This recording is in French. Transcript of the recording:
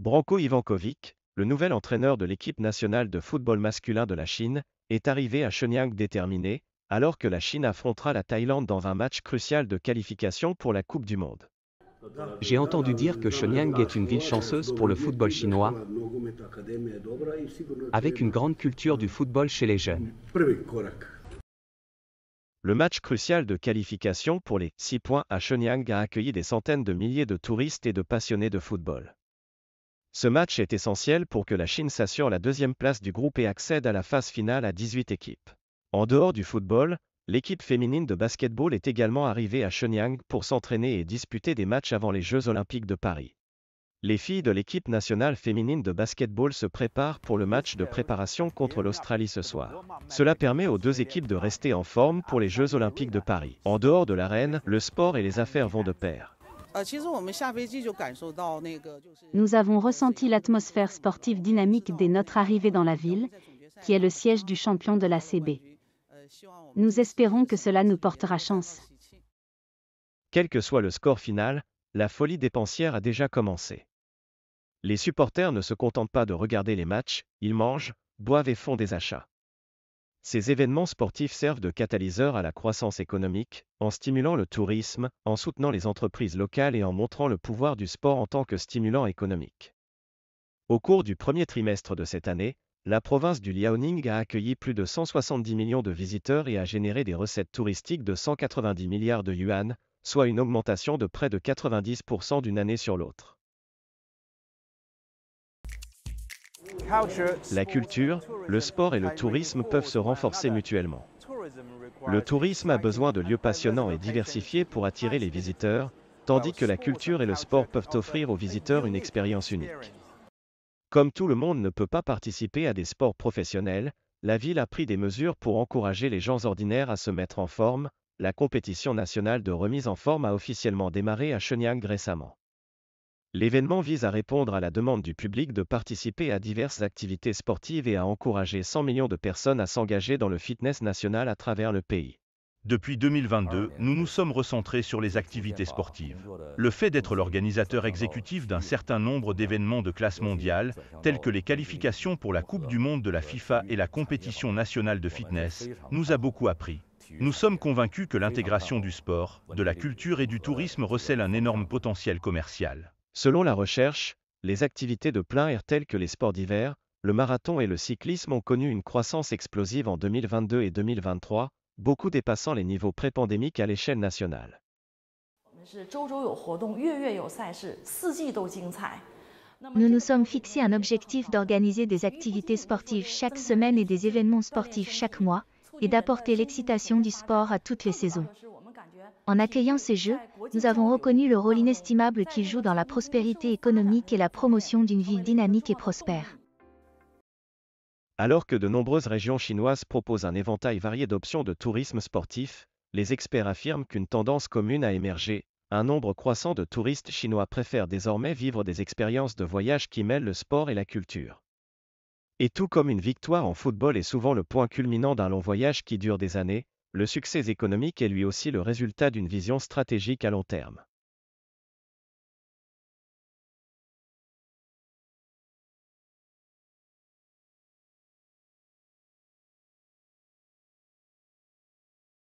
Branko Ivankovic, le nouvel entraîneur de l'équipe nationale de football masculin de la Chine, est arrivé à Shenyang déterminé, alors que la Chine affrontera la Thaïlande dans un match crucial de qualification pour la Coupe du Monde. J'ai entendu dire que Shenyang est une ville chanceuse pour le football chinois, avec une grande culture du football chez les jeunes. Le match crucial de qualification pour les 6 points à Shenyang a accueilli des centaines de milliers de touristes et de passionnés de football. Ce match est essentiel pour que la Chine s'assure la deuxième place du groupe et accède à la phase finale à 18 équipes. En dehors du football, l'équipe féminine de basketball est également arrivée à Shenyang pour s'entraîner et disputer des matchs avant les Jeux olympiques de Paris. Les filles de l'équipe nationale féminine de basketball se préparent pour le match de préparation contre l'Australie ce soir. Cela permet aux deux équipes de rester en forme pour les Jeux olympiques de Paris. En dehors de l'arène, le sport et les affaires vont de pair. Nous avons ressenti l'atmosphère sportive dynamique dès notre arrivée dans la ville, qui est le siège du champion de la CB. Nous espérons que cela nous portera chance. Quel que soit le score final, la folie dépensière a déjà commencé. Les supporters ne se contentent pas de regarder les matchs, ils mangent, boivent et font des achats. Ces événements sportifs servent de catalyseur à la croissance économique, en stimulant le tourisme, en soutenant les entreprises locales et en montrant le pouvoir du sport en tant que stimulant économique. Au cours du premier trimestre de cette année, la province du Liaoning a accueilli plus de 170 millions de visiteurs et a généré des recettes touristiques de 190 milliards de yuan, soit une augmentation de près de 90% d'une année sur l'autre. La culture, le sport et le tourisme peuvent se renforcer mutuellement. Le tourisme a besoin de lieux passionnants et diversifiés pour attirer les visiteurs, tandis que la culture et le sport peuvent offrir aux visiteurs une expérience unique. Comme tout le monde ne peut pas participer à des sports professionnels, la ville a pris des mesures pour encourager les gens ordinaires à se mettre en forme. La compétition nationale de remise en forme a officiellement démarré à Shenyang récemment. L'événement vise à répondre à la demande du public de participer à diverses activités sportives et à encourager 100 millions de personnes à s'engager dans le fitness national à travers le pays. Depuis 2022, ah, nous nous sommes recentrés sur les activités sportives. Le fait d'être l'organisateur exécutif d'un certain nombre d'événements de classe mondiale, tels que les qualifications pour la Coupe du Monde de la FIFA et la compétition nationale de fitness, nous a beaucoup appris. Nous sommes convaincus que l'intégration du sport, de la culture et du tourisme recèle un énorme potentiel commercial. Selon la recherche, les activités de plein air telles que les sports d'hiver, le marathon et le cyclisme ont connu une croissance explosive en 2022 et 2023, beaucoup dépassant les niveaux pré-pandémiques à l'échelle nationale. Nous nous sommes fixés un objectif d'organiser des activités sportives chaque semaine et des événements sportifs chaque mois, et d'apporter l'excitation du sport à toutes les saisons. En accueillant ces Jeux, nous avons reconnu le rôle inestimable qu'ils jouent dans la prospérité économique et la promotion d'une ville dynamique et prospère. Alors que de nombreuses régions chinoises proposent un éventail varié d'options de tourisme sportif, les experts affirment qu'une tendance commune a émergé. Un nombre croissant de touristes chinois préfèrent désormais vivre des expériences de voyage qui mêlent le sport et la culture. Et tout comme une victoire en football est souvent le point culminant d'un long voyage qui dure des années, le succès économique est lui aussi le résultat d'une vision stratégique à long terme.